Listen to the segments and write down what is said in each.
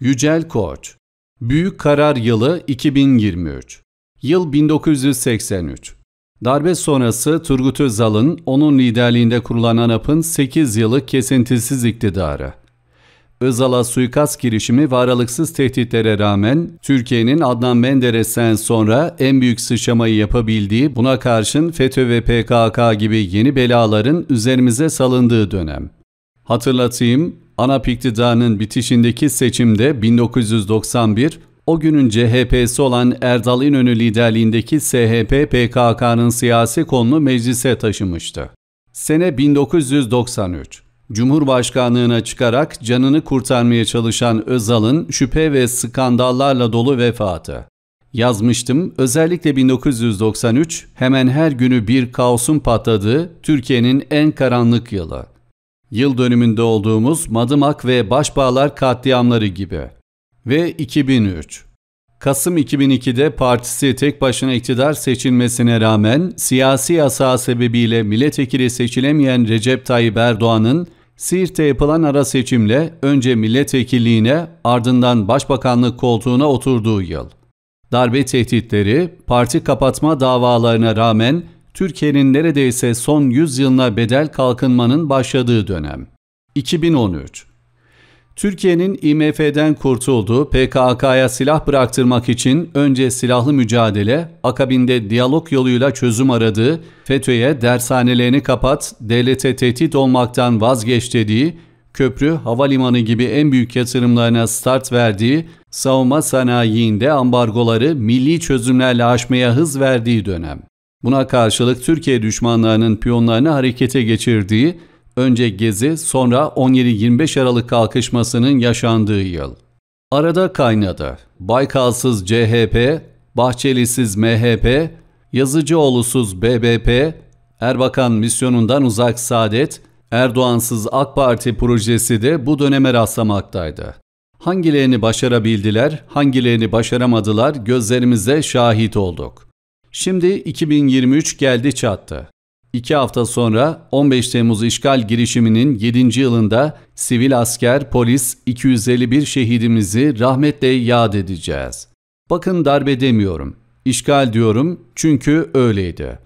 Yücel Koç Büyük Karar Yılı 2023 Yıl 1983 Darbe sonrası Turgut Özal'ın onun liderliğinde kurulan ANAP'ın 8 yıllık kesintisiz iktidarı. Özal'a suikast girişimi ve aralıksız tehditlere rağmen Türkiye'nin Adnan Menderes'ten sonra en büyük sıçramayı yapabildiği buna karşın FETÖ ve PKK gibi yeni belaların üzerimize salındığı dönem. Hatırlatayım, ANAP iktidarının bitişindeki seçimde 1991, o günün CHP'si olan Erdal İnönü liderliğindeki SHP PKK'nın siyasi konunu meclise taşımıştı. Sene 1993. Cumhurbaşkanlığına çıkarak canını kurtarmaya çalışan Özal'ın şüphe ve skandallarla dolu vefatı. Yazmıştım, özellikle 1993 hemen her günü bir kaosun patladığı Türkiye'nin en karanlık yılı. Yıl dönümünde olduğumuz Madımak ve Başbağlar katliamları gibi. Ve 2003. Kasım 2002'de partisi tek başına iktidar seçilmesine rağmen siyasi yasağı sebebiyle milletvekili seçilemeyen Recep Tayyip Erdoğan'ın Siirt'te yapılan ara seçimle önce milletvekilliğine ardından başbakanlık koltuğuna oturduğu yıl. Darbe tehditleri, parti kapatma davalarına rağmen Türkiye'nin neredeyse son 100 yılına bedel kalkınmanın başladığı dönem. 2013 Türkiye'nin IMF'den kurtulduğu PKK'ya silah bıraktırmak için önce silahlı mücadele, akabinde diyalog yoluyla çözüm aradığı, FETÖ'ye dershanelerini kapat, devlete tehdit olmaktan vazgeç dediği, köprü, havalimanı gibi en büyük yatırımlarına start verdiği, savunma sanayiinde ambargoları milli çözümlerle aşmaya hız verdiği dönem. Buna karşılık Türkiye düşmanlarının piyonlarını harekete geçirdiği önce Gezi sonra 17-25 Aralık kalkışmasının yaşandığı yıl. Arada kaynadı. Baykalsız CHP, Bahçelisiz MHP, Yazıcıoğlu'suz BBP, Erbakan misyonundan uzak Saadet, Erdoğansız AK Parti projesi de bu döneme rastlamaktaydı. Hangilerini başarabildiler, hangilerini başaramadılar gözlerimize şahit olduk. Şimdi 2023 geldi çattı. İki hafta sonra 15 Temmuz işgal girişiminin 7. yılında sivil asker, polis 251 şehidimizi rahmetle yad edeceğiz. Bakın darbe demiyorum, işgal diyorum çünkü öyleydi.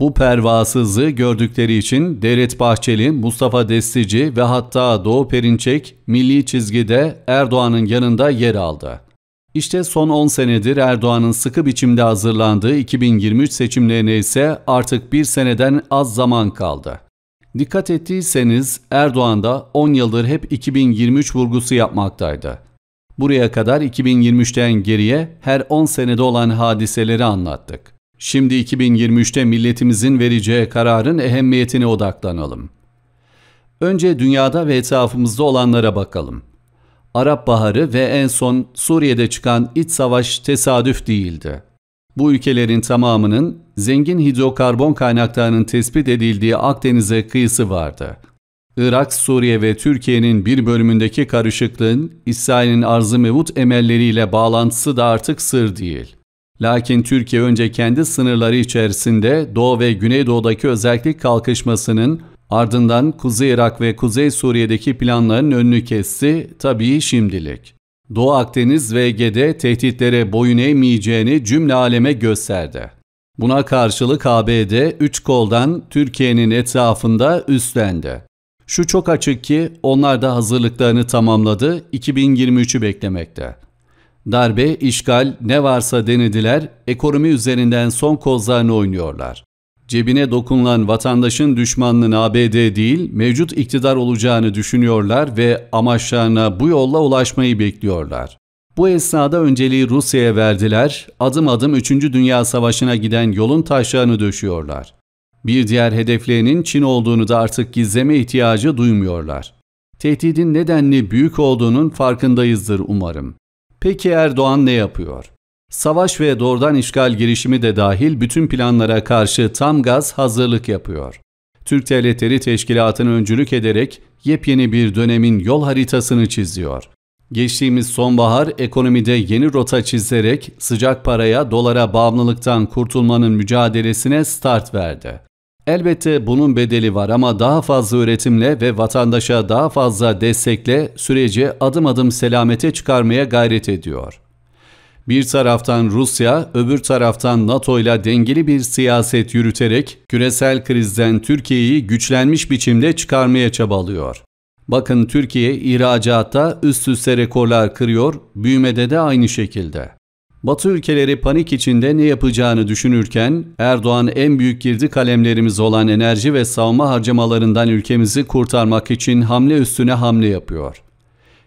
Bu pervasızlığı gördükleri için Devlet Bahçeli, Mustafa Destici ve hatta Doğu Perinçek milli çizgide Erdoğan'ın yanında yer aldı. İşte son 10 senedir Erdoğan'ın sıkı biçimde hazırlandığı 2023 seçimlerine ise artık bir seneden az zaman kaldı. Dikkat ettiyseniz Erdoğan da 10 yıldır hep 2023 vurgusu yapmaktaydı. Buraya kadar 2023'ten geriye her 10 senede olan hadiseleri anlattık. Şimdi 2023'te milletimizin vereceği kararın ehemmiyetine odaklanalım. Önce dünyada ve etrafımızda olanlara bakalım. Arap Baharı ve en son Suriye'de çıkan iç savaş tesadüf değildi. Bu ülkelerin tamamının zengin hidrokarbon kaynaklarının tespit edildiği Akdeniz'e kıyısı vardı. Irak, Suriye ve Türkiye'nin bir bölümündeki karışıklığın İsrail'in arzı mevut emelleriyle bağlantısı da artık sır değil. Lakin Türkiye önce kendi sınırları içerisinde Doğu ve Güneydoğu'daki özellik kalkışmasının Ardından Kuzey Irak ve Kuzey Suriye'deki planların önünü kesti, tabii şimdilik. Doğu Akdeniz ve Ege'de tehditlere boyun eğmeyeceğini cümle aleme gösterdi. Buna karşılık ABD 3 koldan Türkiye'nin etrafında üstlendi. Şu çok açık ki onlar da hazırlıklarını tamamladı, 2023'ü beklemekte. Darbe, işgal, ne varsa denediler, ekonomi üzerinden son kozlarını oynuyorlar. Cebine dokunulan vatandaşın düşmanının ABD değil, mevcut iktidar olacağını düşünüyorlar ve amaçlarına bu yolla ulaşmayı bekliyorlar. Bu esnada önceliği Rusya'ya verdiler, adım adım 3. Dünya Savaşı'na giden yolun taşlarını döşüyorlar. Bir diğer hedeflerinin Çin olduğunu da artık gizleme ihtiyacı duymuyorlar. Tehdidin nedenli büyük olduğunun farkındayızdır umarım. Peki Erdoğan ne yapıyor? Savaş ve doğrudan işgal girişimi de dahil bütün planlara karşı tam gaz hazırlık yapıyor. Türk Devletleri Teşkilatı'nı öncülük ederek yepyeni bir dönemin yol haritasını çiziyor. Geçtiğimiz sonbahar ekonomide yeni rota çizerek sıcak paraya, dolara bağımlılıktan kurtulmanın mücadelesine start verdi. Elbette bunun bedeli var ama daha fazla üretimle ve vatandaşa daha fazla destekle süreci adım adım selamete çıkarmaya gayret ediyor. Bir taraftan Rusya, öbür taraftan NATO ile dengeli bir siyaset yürüterek küresel krizden Türkiye'yi güçlenmiş biçimde çıkarmaya çabalıyor. Bakın Türkiye ihracatta üst üste rekorlar kırıyor, büyümede de aynı şekilde. Batı ülkeleri panik içinde ne yapacağını düşünürken Erdoğan en büyük girdi kalemlerimiz olan enerji ve savunma harcamalarından ülkemizi kurtarmak için hamle üstüne hamle yapıyor.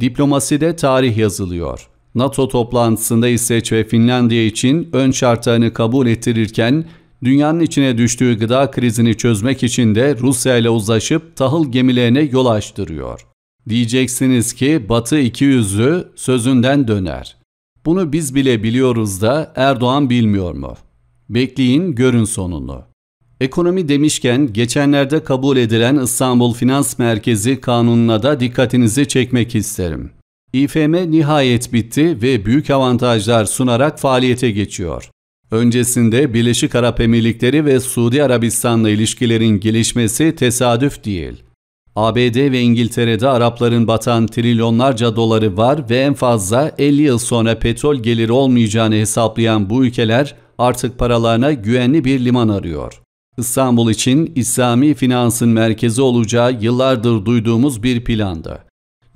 Diplomaside tarih yazılıyor. NATO toplantısında İsveç ve Finlandiya için ön şartlarını kabul ettirirken dünyanın içine düştüğü gıda krizini çözmek için de Rusya ile uzlaşıp tahıl gemilerine yol açtırıyor. Diyeceksiniz ki Batı iki yüzlü sözünden döner. Bunu biz bile biliyoruz da Erdoğan bilmiyor mu? Bekleyin görün sonunu. Ekonomi demişken geçenlerde kabul edilen İstanbul Finans Merkezi kanununa da dikkatinizi çekmek isterim. İFM nihayet bitti ve büyük avantajlar sunarak faaliyete geçiyor. Öncesinde Birleşik Arap Emirlikleri ve Suudi Arabistan'la ilişkilerin gelişmesi tesadüf değil. ABD ve İngiltere'de Arapların batan trilyonlarca doları var ve en fazla 50 yıl sonra petrol geliri olmayacağını hesaplayan bu ülkeler artık paralarına güvenli bir liman arıyor. İstanbul için İslami finansın merkezi olacağı yıllardır duyduğumuz bir plandı.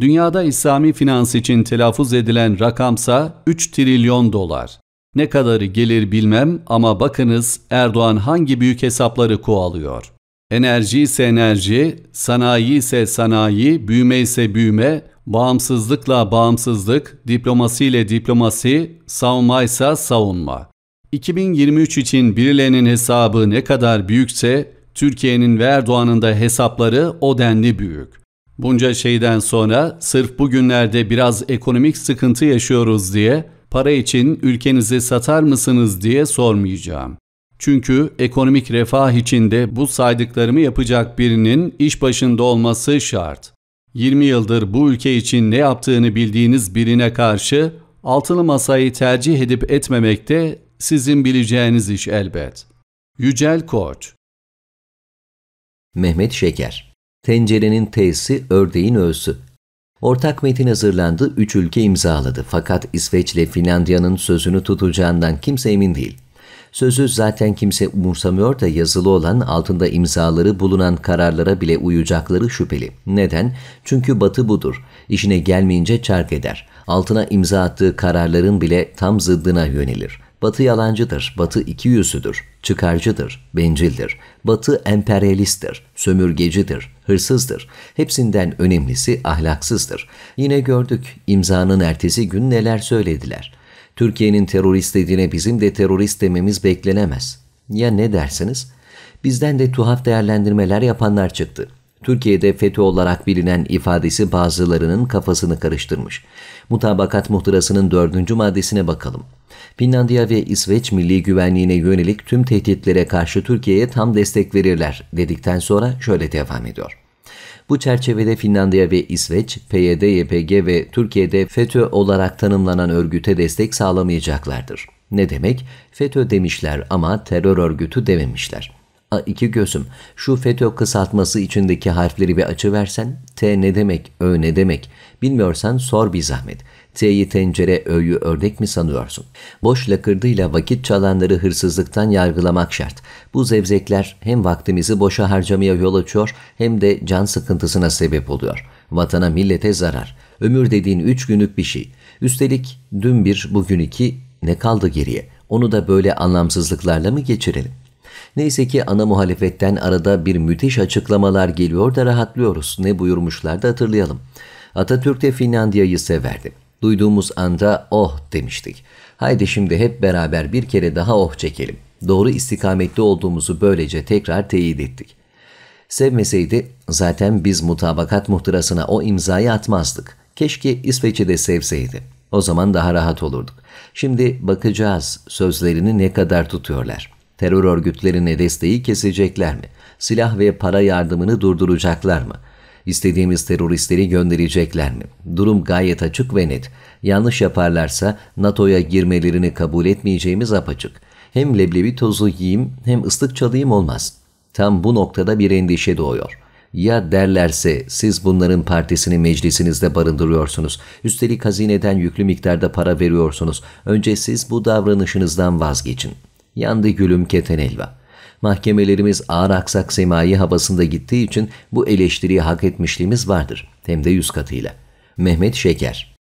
Dünyada İslami finans için telaffuz edilen rakamsa 3 trilyon dolar. Ne kadarı gelir bilmem ama bakınız Erdoğan hangi büyük hesapları koalıyor. Enerji ise enerji, sanayi ise sanayi, büyüme ise büyüme, bağımsızlıkla bağımsızlık, diplomasi ile diplomasi, savunma ise savunma. 2023 için birilerinin hesabı ne kadar büyükse Türkiye'nin ve Erdoğan'ın da hesapları o denli büyük. Bunca şeyden sonra sırf bugünlerde biraz ekonomik sıkıntı yaşıyoruz diye para için ülkenizi satar mısınız diye sormayacağım. Çünkü ekonomik refah içinde bu saydıklarımı yapacak birinin iş başında olması şart. 20 yıldır bu ülke için ne yaptığını bildiğiniz birine karşı altılı masayı tercih edip etmemek de sizin bileceğiniz iş elbet. Yücel Koç Mehmet Şeker Tencerenin tesi, ördeğin Ö'sü. Ortak metin hazırlandı, üç ülke imzaladı. Fakat İsveç ile Finlandiya'nın sözünü tutacağından kimse emin değil. Sözü zaten kimse umursamıyor da yazılı olan altında imzaları bulunan kararlara bile uyacakları şüpheli. Neden? Çünkü batı budur. İşine gelmeyince çark eder. Altına imza attığı kararların bile tam zıddına yönelir. Batı yalancıdır, batı iki ikiyüzlüdür, çıkarcıdır, bencildir, batı emperyalisttir, sömürgecidir, hırsızdır. Hepsinden önemlisi ahlaksızdır. Yine gördük imzanın ertesi gün neler söylediler. Türkiye'nin terörist dediğine bizim de terörist dememiz beklenemez. Ya ne dersiniz? Bizden de tuhaf değerlendirmeler yapanlar çıktı. Türkiye'de FETÖ olarak bilinen ifadesi bazılarının kafasını karıştırmış. Mutabakat muhtırasının dördüncü maddesine bakalım. Finlandiya ve İsveç milli güvenliğine yönelik tüm tehditlere karşı Türkiye'ye tam destek verirler dedikten sonra şöyle devam ediyor. Bu çerçevede Finlandiya ve İsveç, PYD, YPG ve Türkiye'de FETÖ olarak tanımlanan örgüte destek sağlamayacaklardır. Ne demek? FETÖ demişler ama terör örgütü dememişler. Ha iki gözüm, şu FETÖ kısaltması içindeki harfleri bir açı versen, T ne demek, Ö ne demek, bilmiyorsan sor bir zahmet. T'yi tencere, Ö'yü ördek mi sanıyorsun? Boş lakırdıyla vakit çalanları hırsızlıktan yargılamak şart. Bu zevzekler hem vaktimizi boşa harcamaya yol açıyor hem de can sıkıntısına sebep oluyor. Vatana millete zarar. Ömür dediğin üç günlük bir şey. Üstelik dün bir, bugün iki, ne kaldı geriye? Onu da böyle anlamsızlıklarla mı geçirelim? Neyse ki ana muhalefetten arada bir müthiş açıklamalar geliyor da rahatlıyoruz. Ne buyurmuşlar da hatırlayalım. Atatürk de Finlandiya'yı severdi. Duyduğumuz anda oh demiştik. Haydi şimdi hep beraber bir kere daha oh çekelim. Doğru istikamette olduğumuzu böylece tekrar teyit ettik. Sevmeseydi zaten biz mutabakat muhtırasına o imzayı atmazdık. Keşke İsveç'i de sevseydi. O zaman daha rahat olurduk. Şimdi bakacağız sözlerini ne kadar tutuyorlar. Terör örgütlerine desteği kesecekler mi? Silah ve para yardımını durduracaklar mı? İstediğimiz teröristleri gönderecekler mi? Durum gayet açık ve net. Yanlış yaparlarsa NATO'ya girmelerini kabul etmeyeceğimiz apaçık. Hem leblebi tozu yiyeyim hem ıslık çalayım olmaz. Tam bu noktada bir endişe doğuyor.'' Ya derlerse siz bunların partisini meclisinizde barındırıyorsunuz. Üstelik hazineden yüklü miktarda para veriyorsunuz. Önce siz bu davranışınızdan vazgeçin.'' Yandı gülüm keten elva. Mahkemelerimiz ağır aksak semai havasında gittiği için bu eleştiriyi hak etmişliğimiz vardır. Hem de yüz katıyla. Mehmet Şeker